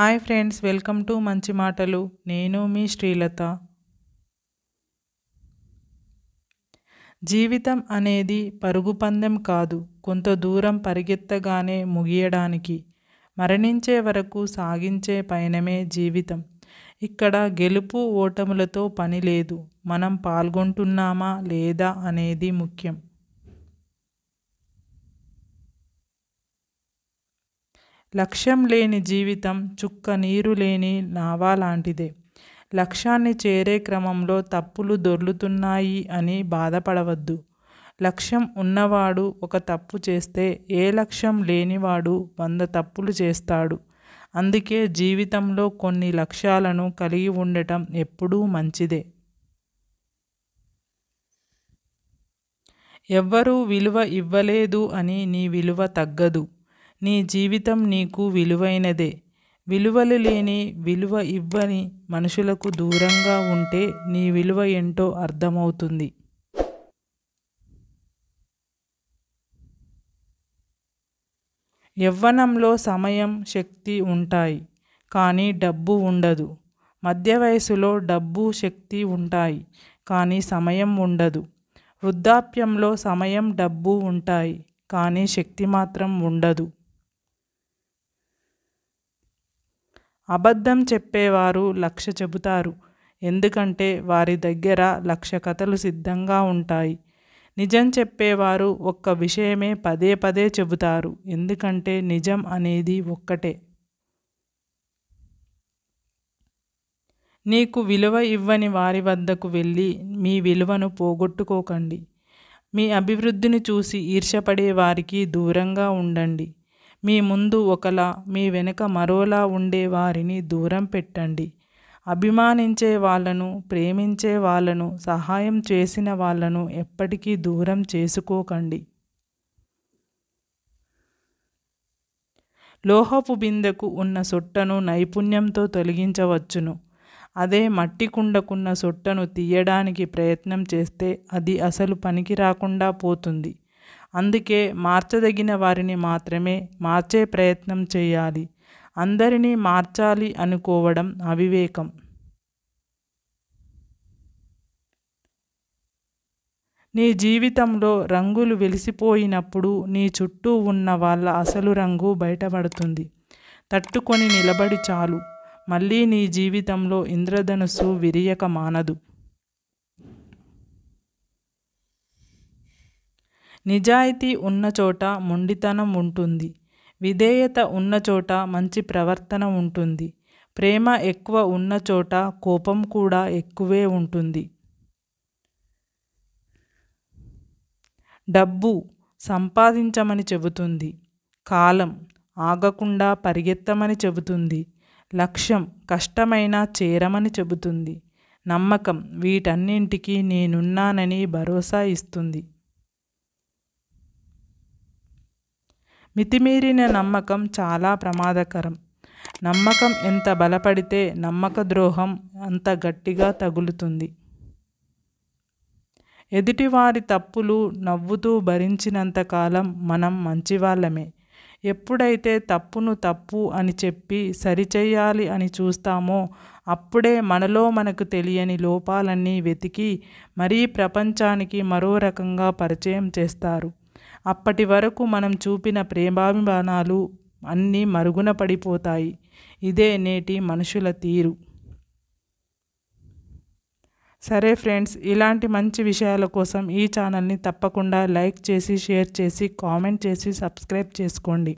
hi friends welcome to మంచి మాటలు నేను మీ శ్రీలత జీవితం అనేది పరుగు పందెం కాదు కొంత దూరం పరిగెత్తగానే ముగియడానికి మరణించే వరకు సాగించే పయనమే జీవితం ఇక్కడ గెలుపు ఓటములతో పని లేదు మనం పాల్గొంటున్నామా లేదా అనేది ముఖ్యం లక్ష్యం లేని జీవితం చుక్క నీరు లేని నావా లాంటిదే లక్ష్యాన్ని చేరే క్రమంలో తప్పులు దొర్లుతున్నాయి అని బాధపడవద్దు లక్ష్యం ఉన్నవాడు ఒక తప్పు చేస్తే ఏ లక్ష్యం లేనివాడు వంద తప్పులు చేస్తాడు అందుకే జీవితంలో కొన్ని లక్ష్యాలను కలిగి ఉండటం ఎప్పుడూ మంచిదే ఎవ్వరూ విలువ ఇవ్వలేదు అని నీ విలువ తగ్గదు నీ జీవితం నీకు విలువైనదే విలువలు లేని విలువ ఇవ్వని మనుషులకు దూరంగా ఉంటే నీ విలువ ఏంటో అర్థమవుతుంది యవ్వనంలో సమయం శక్తి ఉంటాయి కానీ డబ్బు ఉండదు మధ్య వయసులో డబ్బు శక్తి ఉంటాయి కానీ సమయం ఉండదు వృద్ధాప్యంలో సమయం డబ్బు ఉంటాయి కానీ శక్తి మాత్రం ఉండదు అబద్ధం చెప్పేవారు లక్ష చెబుతారు ఎందుకంటే వారి దగ్గర లక్ష కథలు సిద్ధంగా ఉంటాయి నిజం చెప్పేవారు ఒక్క విషయమే పదే పదే చెబుతారు ఎందుకంటే నిజం అనేది ఒక్కటే నీకు విలువ ఇవ్వని వారి వద్దకు వెళ్ళి మీ విలువను పోగొట్టుకోకండి మీ అభివృద్ధిని చూసి ఈర్షపడే వారికి దూరంగా ఉండండి మీ ముందు ఒకలా మీ వెనుక మరోలా ఉండే వారిని దూరం పెట్టండి అభిమానించే వాళ్ళను ప్రేమించే వాళ్ళను సహాయం చేసిన వాళ్ళను ఎప్పటికీ దూరం చేసుకోకండి లోహపు బిందెకు ఉన్న సొట్టను నైపుణ్యంతో తొలగించవచ్చును అదే మట్టి కుండకున్న సొట్టను తీయడానికి ప్రయత్నం చేస్తే అది అసలు పనికి రాకుండా పోతుంది అందుకే మార్చదగిన వారిని మాత్రమే మార్చే ప్రయత్నం చేయాలి అందరినీ మార్చాలి అనుకోవడం అవివేకం నీ జీవితంలో రంగులు వెలిసిపోయినప్పుడు నీ చుట్టూ ఉన్న వాళ్ళ అసలు రంగు బయటపడుతుంది తట్టుకొని నిలబడి చాలు మళ్ళీ నీ జీవితంలో ఇంద్రధనుస్సు విరియక మానదు నిజాయితీ ఉన్న చోట మొండితనం ఉంటుంది విధేయత ఉన్న చోట మంచి ప్రవర్తన ఉంటుంది ప్రేమ ఎక్కువ ఉన్న చోట కోపం కూడా ఎక్కువే ఉంటుంది డబ్బు సంపాదించమని చెబుతుంది కాలం ఆగకుండా పరిగెత్తమని చెబుతుంది లక్ష్యం కష్టమైనా చేరమని చెబుతుంది నమ్మకం వీటన్నింటికి నేనున్నానని భరోసా ఇస్తుంది మితిమీరిన నమ్మకం చాలా ప్రమాదకరం నమ్మకం ఎంత బలపడితే నమ్మక ద్రోహం అంత గట్టిగా తగులుతుంది ఎదుటివారి తప్పులు నవ్వుతూ భరించినంతకాలం మనం మంచివాళ్ళమే ఎప్పుడైతే తప్పును తప్పు అని చెప్పి సరిచేయాలి అని చూస్తామో అప్పుడే మనలో మనకు తెలియని లోపాలన్నీ వెతికి మరీ ప్రపంచానికి మరో రకంగా పరిచయం చేస్తారు అప్పటి వరకు మనం చూపిన ప్రేమాభిమానాలు అన్నీ మరుగున పడిపోతాయి ఇదే నేటి మనుషుల తీరు సరే ఫ్రెండ్స్ ఇలాంటి మంచి విషయాల కోసం ఈ ఛానల్ని తప్పకుండా లైక్ చేసి షేర్ చేసి కామెంట్ చేసి సబ్స్క్రైబ్ చేసుకోండి